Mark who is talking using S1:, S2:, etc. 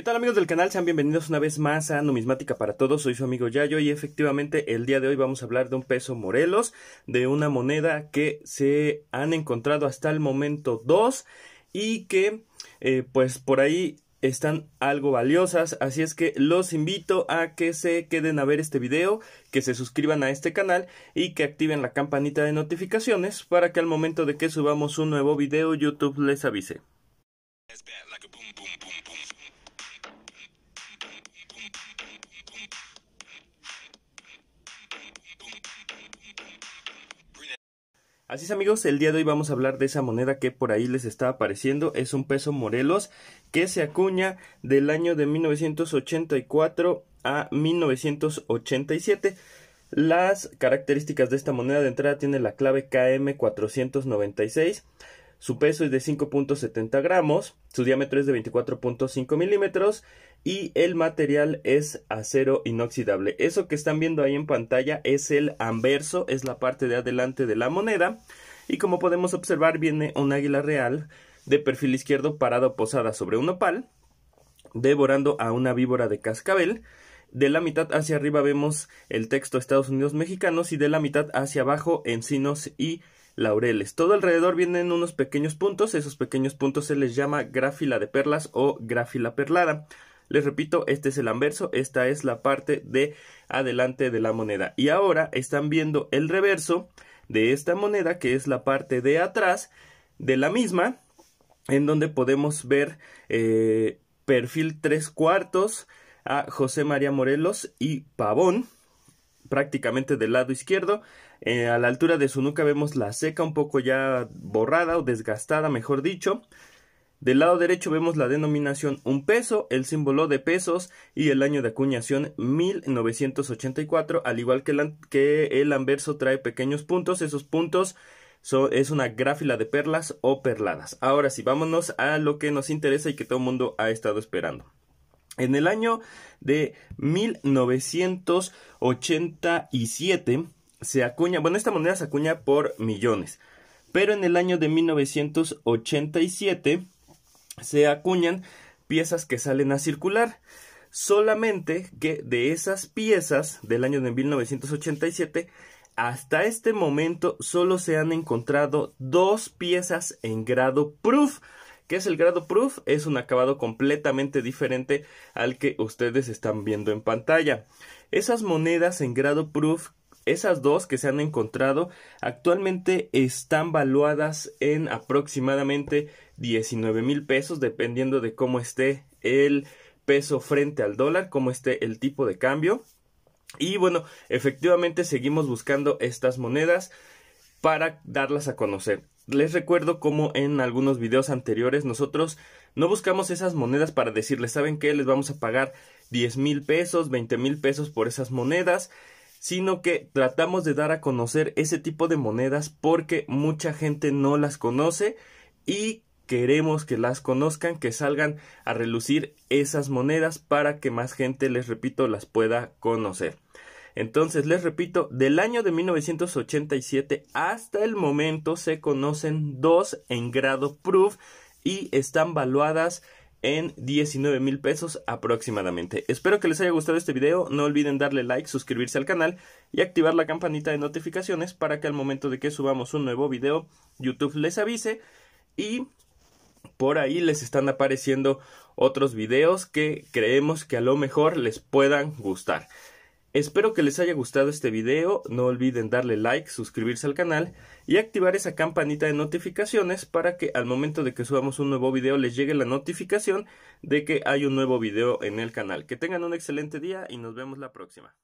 S1: ¿Qué tal amigos del canal? Sean bienvenidos una vez más a Numismática para Todos, soy su amigo Yayo y efectivamente el día de hoy vamos a hablar de un peso Morelos, de una moneda que se han encontrado hasta el momento dos y que eh, pues por ahí están algo valiosas, así es que los invito a que se queden a ver este video, que se suscriban a este canal y que activen la campanita de notificaciones para que al momento de que subamos un nuevo video YouTube les avise. Así es amigos, el día de hoy vamos a hablar de esa moneda que por ahí les está apareciendo, es un peso Morelos que se acuña del año de 1984 a 1987. Las características de esta moneda de entrada tiene la clave KM496 su peso es de 5.70 gramos, su diámetro es de 24.5 milímetros y el material es acero inoxidable. Eso que están viendo ahí en pantalla es el anverso, es la parte de adelante de la moneda. Y como podemos observar viene un águila real de perfil izquierdo parado posada sobre un opal, devorando a una víbora de cascabel. De la mitad hacia arriba vemos el texto Estados Unidos mexicanos y de la mitad hacia abajo encinos y laureles. Todo alrededor vienen unos pequeños puntos, esos pequeños puntos se les llama gráfila de perlas o gráfila perlada. Les repito, este es el anverso, esta es la parte de adelante de la moneda. Y ahora están viendo el reverso de esta moneda, que es la parte de atrás de la misma, en donde podemos ver eh, perfil tres cuartos a José María Morelos y Pavón prácticamente del lado izquierdo. Eh, a la altura de su nuca vemos la seca un poco ya borrada o desgastada, mejor dicho. Del lado derecho vemos la denominación un peso, el símbolo de pesos y el año de acuñación 1984, al igual que el, anverso trae pequeños puntos, esos puntos son es una gráfila de perlas o perladas. Ahora sí, vámonos a lo que nos interesa y que todo el mundo ha estado esperando. En el año de 1987 se acuña, bueno, esta moneda se acuña por millones, pero en el año de 1987 se acuñan piezas que salen a circular. Solamente que de esas piezas del año de 1987 hasta este momento solo se han encontrado dos piezas en grado proof. Que es el grado proof? Es un acabado completamente diferente al que ustedes están viendo en pantalla. Esas monedas en grado proof esas dos que se han encontrado actualmente están valuadas en aproximadamente 19 mil pesos dependiendo de cómo esté el peso frente al dólar, cómo esté el tipo de cambio. Y bueno, efectivamente seguimos buscando estas monedas para darlas a conocer. Les recuerdo como en algunos videos anteriores nosotros no buscamos esas monedas para decirles, ¿saben qué? Les vamos a pagar 10 mil pesos, 20 mil pesos por esas monedas, sino que tratamos de dar a conocer ese tipo de monedas porque mucha gente no las conoce y queremos que las conozcan, que salgan a relucir esas monedas para que más gente, les repito, las pueda conocer. Entonces, les repito, del año de 1987 hasta el momento se conocen dos en grado proof y están valuadas en 19 mil pesos aproximadamente. Espero que les haya gustado este video, no olviden darle like, suscribirse al canal y activar la campanita de notificaciones para que al momento de que subamos un nuevo video YouTube les avise y por ahí les están apareciendo otros videos que creemos que a lo mejor les puedan gustar. Espero que les haya gustado este video, no olviden darle like, suscribirse al canal y activar esa campanita de notificaciones para que al momento de que subamos un nuevo video les llegue la notificación de que hay un nuevo video en el canal. Que tengan un excelente día y nos vemos la próxima.